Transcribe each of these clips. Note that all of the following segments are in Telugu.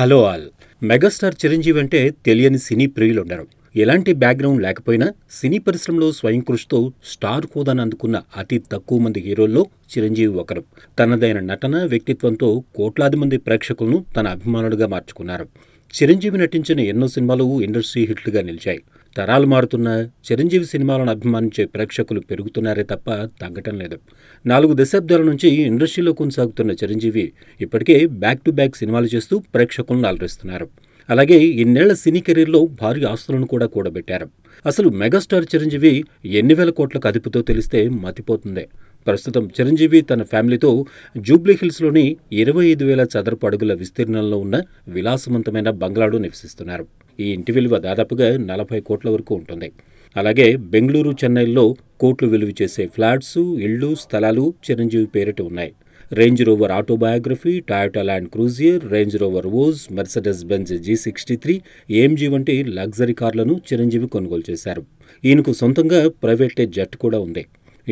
హలో ఆల్ మెగాస్టార్ చిరంజీవి అంటే తెలియని సినీ ప్రియులుండరు ఎలాంటి బ్యాక్గ్రౌండ్ లేకపోయినా సినీ పరిశ్రమలో స్వయం కృషితో స్టార్ హోదాను అందుకున్న అతి తక్కువ మంది హీరోల్లో చిరంజీవి ఒకరు తనదైన నటన వ్యక్తిత్వంతో కోట్లాది మంది ప్రేక్షకులను తన అభిమానులుగా మార్చుకున్నారు చిరంజీవి నటించిన ఎన్నో సినిమాలు ఇండస్ట్రీ హిట్లుగా నిలిచాయి తరాలు మారుతున్నా చిరంజీవి సినిమాలను అభిమానించే ప్రేక్షకులు పెరుగుతున్నారే తప్ప తగ్గటం లేదు నాలుగు దశాబ్దాల నుంచి ఇండస్ట్రీలో కొనసాగుతున్న చిరంజీవి ఇప్పటికే బ్యాక్ టు బ్యాక్ సినిమాలు చేస్తూ ప్రేక్షకులను అలరిస్తున్నారు అలాగే ఇన్నేళ్ల సినీ కెరీర్లో భారీ ఆస్తులను కూడా కూడబెట్టారు అసలు మెగాస్టార్ చిరంజీవి ఎన్ని వేల కోట్లకు అదుపుతో తెలిస్తే మతిపోతుంది ప్రస్తుతం చిరంజీవి తన ఫ్యామిలీతో జూబ్లీహిల్స్లోని ఇరవై ఐదు వేల చదరపు అడుగుల విస్తీర్ణంలో ఉన్న విలాసవంతమైన బంగ్లాడు నివసిస్తున్నారు ఈ ఇంటి విలువ దాదాపుగా నలభై కోట్ల వరకు ఉంటుంది అలాగే బెంగళూరు చెన్నైల్లో కోట్లు విలువ చేసే ఫ్లాట్స్ ఇళ్లు స్థలాలు చిరంజీవి పేరిట ఉన్నాయి Range Rover autobiography Toyota Land Cruiser Range Rover ఓజ్ Mercedes Benz G sixty three AMG వంటి లగ్జరీ కార్లను చిరంజీవి కొనుగోలు చేశారు ఈయనకు సొంతంగా ప్రైవేట్ జెట్ కూడా ఉంది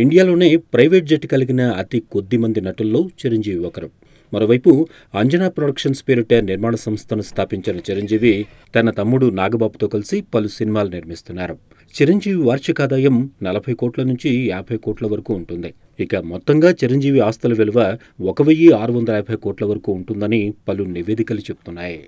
ఇండియాలోనే ప్రైవేట్ జెట్ కలిగిన అతి కొద్ది మంది నటుల్లో చిరంజీవి ఒకరు మరోవైపు అంజనా ప్రొడక్షన్స్ పేరిట నిర్మాణ సంస్థను స్థాపించిన చిరంజీవి తన తమ్ముడు నాగబాబుతో కలిసి పలు సినిమాలు నిర్మిస్తున్నారు చిరంజీవి వార్షిక ఆదాయం నలభై కోట్ల నుంచి యాభై కోట్ల వరకు ఉంటుంది ఇక మొత్తంగా చిరంజీవి ఆస్తుల విలువ ఒక వెయ్యి ఆరు వందల యాభై కోట్ల వరకు ఉంటుందని పలు నివేదికలు చెబుతున్నాయి